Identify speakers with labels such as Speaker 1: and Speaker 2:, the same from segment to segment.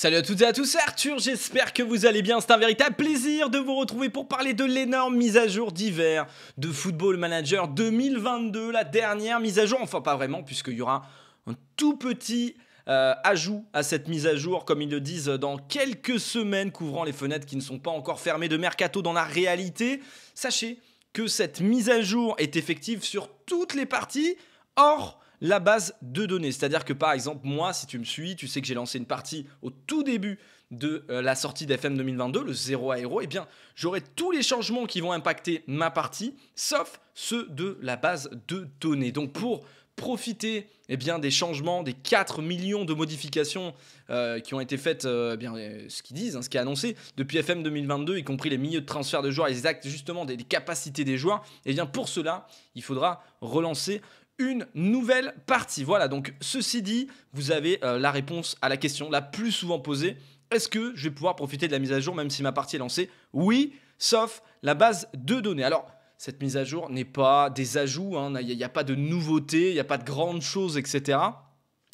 Speaker 1: Salut à toutes et à tous, Arthur, j'espère que vous allez bien. C'est un véritable plaisir de vous retrouver pour parler de l'énorme mise à jour d'hiver de Football Manager 2022, la dernière mise à jour. Enfin, pas vraiment, puisqu'il y aura un tout petit euh, ajout à cette mise à jour, comme ils le disent, dans quelques semaines, couvrant les fenêtres qui ne sont pas encore fermées de mercato dans la réalité. Sachez que cette mise à jour est effective sur toutes les parties, hors la base de données. C'est-à-dire que par exemple, moi, si tu me suis, tu sais que j'ai lancé une partie au tout début de euh, la sortie d'FM 2022, le 0 à et bien, j'aurai tous les changements qui vont impacter ma partie, sauf ceux de la base de données. Donc pour profiter eh bien, des changements, des 4 millions de modifications euh, qui ont été faites, euh, eh bien, ce qu'ils disent, hein, ce qui est annoncé depuis FM 2022, y compris les milieux de transfert de joueurs, les justement des, capacités des joueurs, et eh bien pour cela, il faudra relancer une nouvelle partie. Voilà, donc ceci dit, vous avez euh, la réponse à la question la plus souvent posée. Est-ce que je vais pouvoir profiter de la mise à jour même si ma partie est lancée Oui, sauf la base de données. Alors, cette mise à jour n'est pas des ajouts, hein, il n'y a, pas de nouveautés, il n'y a pas de grandes choses, etc.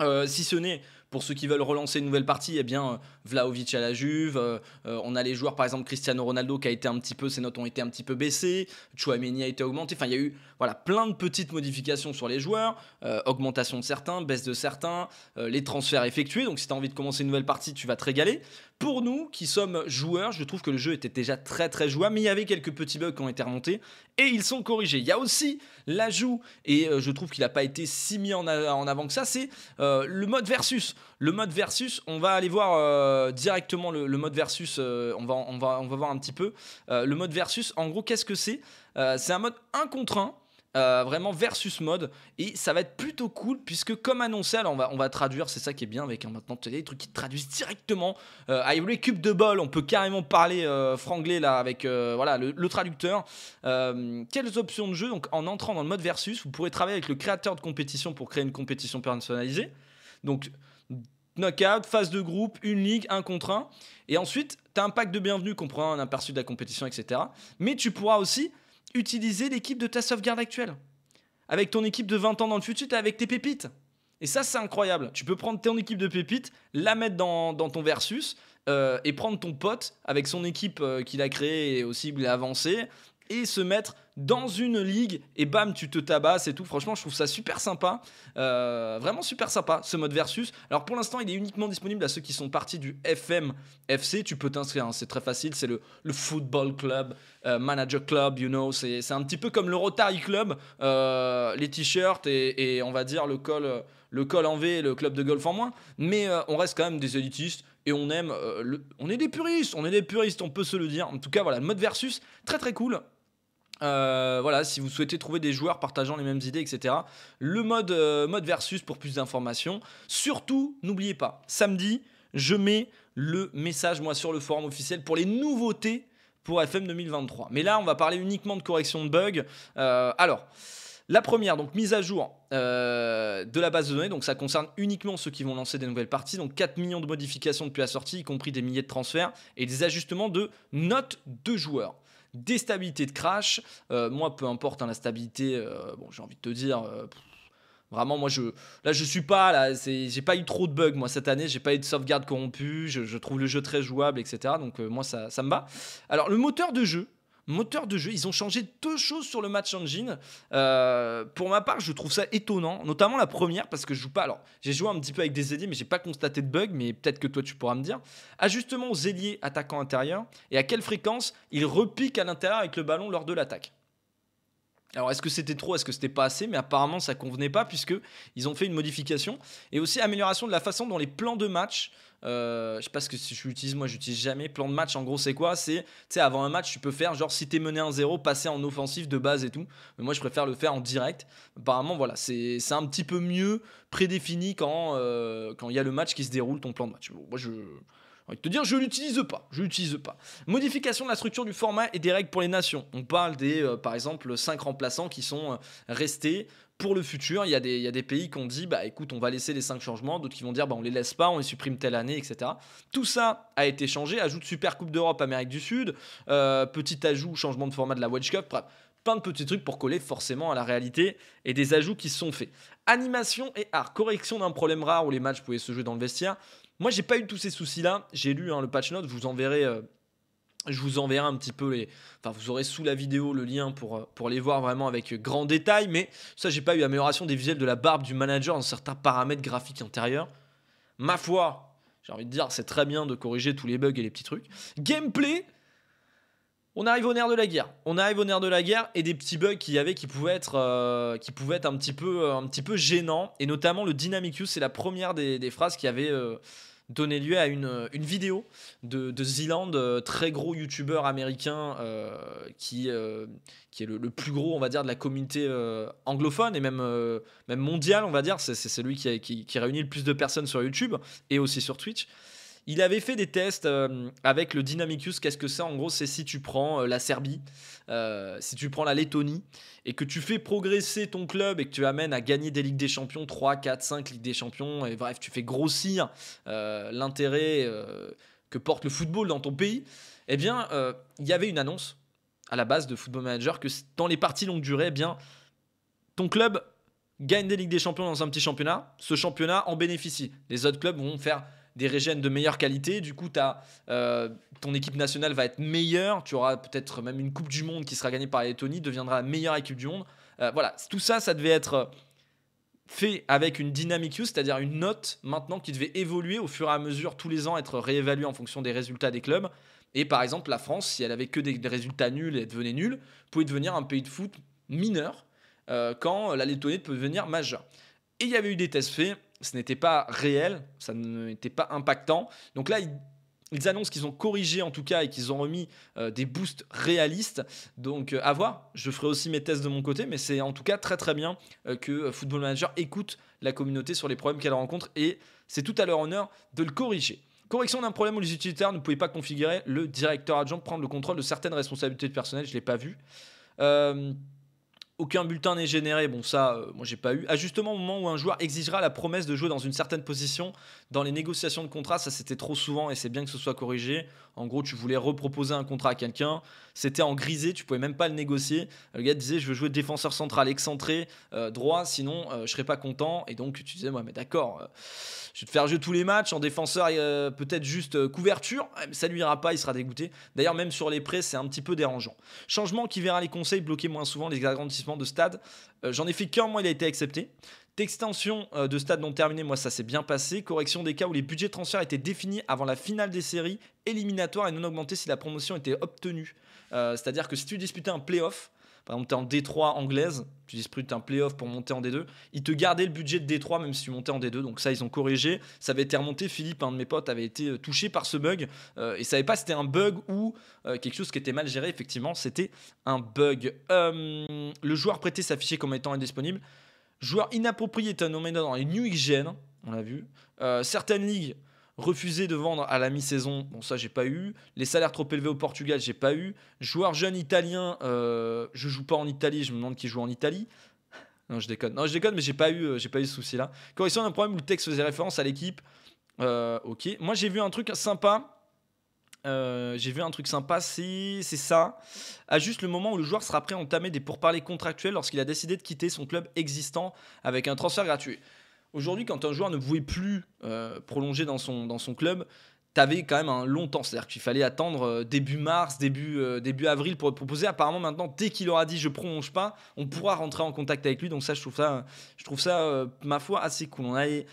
Speaker 1: Euh, si ce n'est pour ceux qui veulent relancer une nouvelle partie, eh bien, euh, Vlaovic à la Juve. Euh, euh, on a les joueurs, par exemple, Cristiano Ronaldo qui a été un petit peu, ses notes ont été un petit peu baissées. Chouameni a été augmenté. Enfin, il y a eu voilà, plein de petites modifications sur les joueurs. augmentation de certains, baisse de certains, les transferts effectués. Donc, si tu as envie de commencer une nouvelle partie, tu vas te régaler. Pour nous qui sommes joueurs, je trouve que le jeu était déjà très très jouable, mais il y avait quelques petits bugs qui ont été remontés et ils sont corrigés. Il y a aussi l'ajout, et euh, je trouve qu'il n'a pas été si mis en, avant que ça, c'est euh, le mode versus. Le mode versus, on va aller voir euh, directement le, mode versus, on, va, on, va, on va voir un petit peu. le mode versus, en gros, qu'est-ce que c'est C'est un mode 1 contre 1. Euh, vraiment versus mode et ça va être plutôt cool puisque comme annoncé alors on va, on va traduire c'est ça qui est bien avec un hein, maintenant tu des trucs qui traduisent directement euh, I de bol on peut carrément parler euh, franglais là avec euh, voilà le, traducteur quelles options de jeu donc en entrant dans le mode versus vous pourrez travailler avec le créateur de compétition pour créer une compétition personnalisée donc knockout, phase de groupe, une ligue, un contre un et ensuite tu as un pack de bienvenue comprenant un aperçu de la compétition etc mais tu pourras aussi utiliser l'équipe de ta sauvegarde actuelle. Avec ton équipe de 20 ans dans le futur t'es avec tes pépites. Et ça, c'est incroyable. Tu peux prendre ton équipe de pépites, la mettre dans, ton versus euh, et prendre ton pote avec son équipe euh, qu'il a créée et aussi il a avancé et se mettre dans une ligue et bam, tu te tabasses et tout. Franchement, je trouve ça super sympa. Euh, vraiment super sympa ce mode versus. Alors pour l'instant, il est uniquement disponible à ceux qui sont partis du FMFC. Tu peux t'inscrire, hein, c'est très facile. C'est le, Football Club, euh, Manager Club, you know. C'est un petit peu comme le Rotary Club, euh, les t-shirts et, on va dire le col, le col en V et le club de golf en moins. Mais on reste quand même des élitistes et on aime. on est des puristes, on est des puristes, on peut se le dire. En tout cas, voilà, le mode versus, très très cool. Euh, voilà, si vous souhaitez trouver des joueurs partageant les mêmes idées, etc. Le mode, euh, mode versus pour plus d'informations. Surtout, n'oubliez pas, samedi, je mets le message, moi, sur le forum officiel pour les nouveautés pour FM 2023. Mais là, on va parler uniquement de correction de bugs. Euh, alors, la première, donc mise à jour de la base de données, donc ça concerne uniquement ceux qui vont lancer des nouvelles parties, donc 4 millions de modifications depuis la sortie, y compris des milliers de transferts et des ajustements de notes de joueurs déstabilité de crash. Euh, moi, peu importe hein, la stabilité, euh, bon, j'ai envie de te dire. Euh, vraiment, moi, je, là, je suis pas là. J'ai pas eu trop de bugs, moi, cette année. J'ai pas eu de sauvegarde corrompue. Je, trouve le jeu très jouable, etc. Donc, moi, ça, ça me va. Alors, le moteur de jeu, moteur de jeu. Ils ont changé deux choses sur le match engine. Euh, pour ma part, je trouve ça étonnant, notamment la première parce que je joue pas. Alors, j'ai joué un petit peu avec des ailiers, mais j'ai pas constaté de bug. Mais peut-être que toi, tu pourras me dire. Ajustement aux ailiers attaquants intérieurs et à quelle fréquence ils repiquent à l'intérieur avec le ballon lors de l'attaque. Alors est-ce que c'était trop, est-ce que c'était pas assez, mais apparemment ça convenait pas puisque ils ont fait une modification et aussi amélioration de la façon dont les plans de match. Je euh, je sais pas ce que si j'utilise moi, j'utilise jamais plan de match. En gros c'est quoi C'est tu sais avant un match tu peux faire genre si t'es mené 1-0 passer en offensive de base et tout. Mais moi je préfère le faire en direct. Apparemment voilà c'est un petit peu mieux prédéfini quand euh, quand il y a le match qui se déroule ton plan de match. Bon, moi je envie te dire, je l'utilise pas, je l'utilise pas. Modification de la structure du format et des règles pour les nations. On parle des, euh, par exemple, 5 remplaçants qui sont euh, restés pour le futur. Il y, a des, il y a des pays qui ont dit, bah écoute, on va laisser les 5 changements, d'autres qui vont dire, bah on les laisse pas, on les supprime telle année, etc. Tout ça a été changé, ajout de Super Coupe d'Europe, Amérique du Sud, euh, petit ajout, changement de format de la Wedge Cup, bref plein de petits trucs pour coller forcément à la réalité et des ajouts qui sont faits. Animation et art, correction d'un problème rare où les matchs pouvaient se jouer dans le vestiaire, moi, j'ai pas eu tous ces soucis-là. J'ai lu hein, le patch note, vous euh, je vous enverrai un petit peu les. Enfin, vous aurez sous la vidéo le lien pour, euh, pour les voir vraiment avec euh, grand détail. Mais ça, j'ai pas eu amélioration des visuels de la barbe du manager dans certains paramètres graphiques intérieurs. Ma foi, j'ai envie de dire, c'est très bien de corriger tous les bugs et les petits trucs. Gameplay, on arrive au nerf de la guerre. On arrive au nerf de la guerre et des petits bugs qu'il y avait qui pouvaient être, qui pouvaient être un, petit peu, un petit peu gênants. Et notamment le Dynamic Use, c'est la première des, phrases qui avait donner lieu à une, vidéo de, de Zealand, euh, très gros youtubeur américain euh, qui, euh, qui est le, plus gros, on va dire, de la communauté anglophone et même, même mondiale, on va dire. C'est, c'est, celui qui, qui réunit le plus de personnes sur YouTube et aussi sur Twitch. Il avait fait des tests euh, avec le Dynamicus. Qu'est-ce que ça En gros, c'est si tu prends euh, la Serbie, euh, si tu prends la Lettonie, et que tu fais progresser ton club et que tu amènes à gagner des Ligues des Champions, 3, 4, 5 Ligues des Champions, et bref, tu fais grossir l'intérêt que porte le football dans ton pays, eh bien, il y avait une annonce à la base de Football Manager que dans les parties longue durée, eh bien, ton club gagne des Ligues des Champions dans un petit championnat, ce championnat en bénéficie. Les autres clubs vont faire des régènes de meilleure qualité. Du coup, as, euh, ton équipe nationale va être meilleure. Tu auras peut-être même une Coupe du Monde qui sera gagnée par la Lettonie, deviendra la meilleure équipe du monde. Euh, voilà, tout ça, ça devait être fait avec une dynamic c'est-à-dire une note maintenant qui devait évoluer au fur et à mesure tous les ans, être réévaluée en fonction des résultats des clubs. Et par exemple, la France, si elle avait que des résultats nuls et devenait nulle, pouvait devenir un pays de foot mineur euh, quand la Lettonie peut devenir majeure. Et il y avait eu des tests faits ce n'était pas réel, ça n'était pas impactant. Donc là, ils, annoncent qu'ils ont corrigé en tout cas et qu'ils ont remis euh, des boosts réalistes. Donc euh, à voir, je ferai aussi mes tests de mon côté, mais c'est en tout cas très très bien euh, que Football Manager écoute la communauté sur les problèmes qu'elle rencontre et c'est tout à leur honneur de le corriger. Correction d'un problème où les utilisateurs ne pouvaient pas configurer le directeur adjoint prendre le contrôle de certaines responsabilités de personnel je ne l'ai pas vu. Aucun bulletin n'est généré, bon ça, euh, moi j'ai pas eu. Ah, justement au moment où un joueur exigera la promesse de jouer dans une certaine position dans les négociations de contrats, ça c'était trop souvent et c'est bien que ce soit corrigé. En gros, tu voulais reproposer un contrat à quelqu'un, c'était en grisé, tu pouvais même pas le négocier. Le gars disait Je veux jouer défenseur central excentré, euh, droit, sinon euh, je serais pas content. Et donc tu disais Ouais, mais d'accord, euh, je vais te faire jouer tous les matchs en défenseur, peut-être juste couverture, ça lui ira pas, il sera dégoûté. D'ailleurs, même sur les prêts, c'est un petit peu dérangeant. Changement qui verra les conseils bloquer moins souvent les agrandissements de stade. J'en ai fait qu'un, mois il a été accepté. Extension euh, de stade non terminé, moi ça s'est bien passé. Correction des cas où les budgets de transfert étaient définis avant la finale des séries éliminatoires et non augmentés si la promotion était obtenue. Euh, c'est-à-dire que si tu disputais un playoff, par exemple tu es en D3 anglaise, tu disputes un playoff pour monter en D2, ils te gardaient le budget de D3 même si tu montais en D2, donc ça ils ont corrigé, ça avait été remonté, Philippe, un de mes potes, avait été euh, touché par ce bug, il ne savait pas si c'était un bug ou quelque chose qui était mal géré, effectivement c'était un bug. le joueur prêté s'affichait comme étant indisponible. Joueur inapproprié est un nom dans les New XGN, on l'a vu. Euh, certaines ligues refusaient de vendre à la mi-saison, bon ça j'ai pas eu. Les salaires trop élevés au Portugal, j'ai pas eu. Joueur jeune italien, euh, je joue pas en Italie, je me demande qui joue en Italie. Non, je déconne. Non, je déconne, mais j'ai pas eu, euh, j'ai pas eu ce souci-là. Correction d'un problème où le texte faisait référence à l'équipe. ok. Moi, j'ai vu un truc sympa euh, j'ai vu un truc sympa, c'est ça. À juste le moment où le joueur sera prêt à entamer des pourparlers contractuels lorsqu'il a décidé de quitter son club existant avec un transfert gratuit. Aujourd'hui, quand un joueur ne voulait plus euh, prolonger dans son, dans son club, t'avais quand même un long temps. C'est-à-dire qu'il fallait attendre euh, début mars, début, début avril pour être proposé. Apparemment, maintenant, dès qu'il aura dit je prolonge pas, on pourra rentrer en contact avec lui. Donc, ça, je trouve ça, je trouve ça ma foi, assez cool. On a eu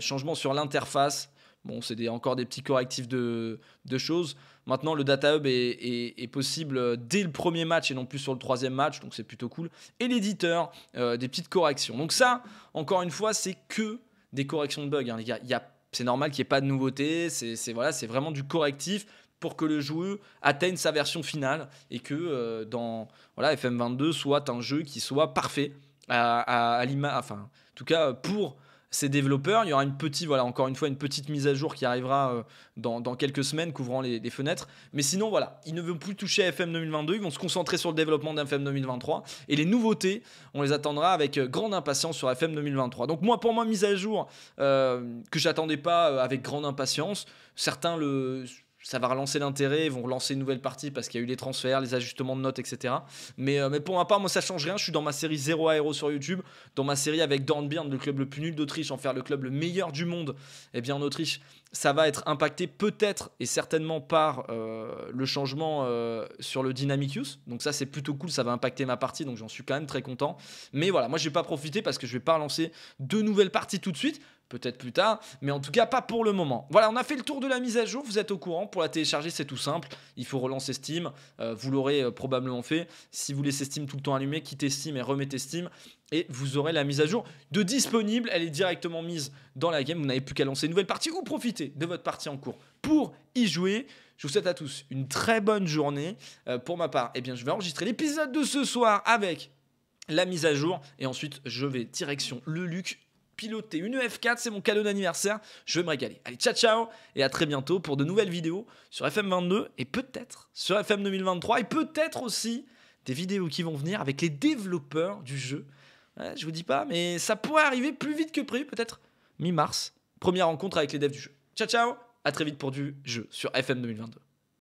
Speaker 1: changement sur l'interface. Bon, c'est des, encore des petits correctifs de, de, choses. Maintenant, le Data Hub est, est, possible euh, dès le premier match et non plus sur le troisième match, donc c'est plutôt cool. Et l'éditeur, euh, des petites corrections. Donc ça, encore une fois, c'est que des corrections de bugs, hein, les gars. Il y a, c'est normal qu'il n'y ait pas de nouveautés. c'est, c'est, voilà, c'est vraiment du correctif pour que le joueur atteigne sa version finale et que euh, dans voilà, FM22 soit un jeu qui soit parfait à, à, à l'image, enfin, en tout cas pour ces développeurs. Il y aura une petite, voilà, encore une fois, une petite mise à jour qui arrivera euh, dans, quelques semaines, couvrant les, fenêtres. Mais sinon, voilà, ils ne veulent plus toucher à FM 2022. Ils vont se concentrer sur le développement d'FM 2023. Et les nouveautés, on les attendra avec euh, grande impatience sur FM 2023. Donc, moi, pour moi, mise à jour euh, que j'attendais pas avec grande impatience. Certains le ça va relancer l'intérêt, ils vont relancer une nouvelle partie parce qu'il y a eu les transferts, les ajustements de notes, etc. Mais, euh, mais pour ma part, moi ça change rien, je suis dans ma série 0 Aéro sur YouTube, dans ma série avec Dornbirn, le club le plus nul d'Autriche, en faire le club le meilleur du monde, et eh bien en Autriche, ça va être impacté peut-être et certainement par euh, le changement euh, sur le Dynamicus, donc ça c'est plutôt cool, ça va impacter ma partie, donc j'en suis quand même très content. Mais voilà, moi je vais pas profiter parce que je vais pas relancer deux nouvelles parties tout de suite, peut-être plus tard, mais en tout cas pas pour le moment. Voilà, on a fait le tour de la mise à jour, vous êtes au courant, pour la télécharger c'est tout simple, il faut relancer Steam, euh, vous l'aurez euh, probablement fait, si vous laissez Steam tout le temps allumé, quittez Steam et remettez Steam, et vous aurez la mise à jour de disponible, elle est directement mise dans la game, vous n'avez plus qu'à lancer une nouvelle partie ou profiter de votre partie en cours pour y jouer. Je vous souhaite à tous une très bonne journée. Euh, pour ma part, eh bien, je vais enregistrer l'épisode de ce soir avec la mise à jour et ensuite je vais direction le Luc piloter une F4, c'est mon cadeau d'anniversaire, je vais me régaler. Allez, ciao ciao et à très bientôt pour de nouvelles vidéos sur FM22 et peut-être sur FM 2023 et peut-être aussi des vidéos qui vont venir avec les développeurs du jeu. je vous dis pas, mais ça pourrait arriver plus vite que prévu, peut-être mi-mars. Première rencontre avec les devs du jeu. Ciao ciao, à très vite pour du jeu sur FM 2022.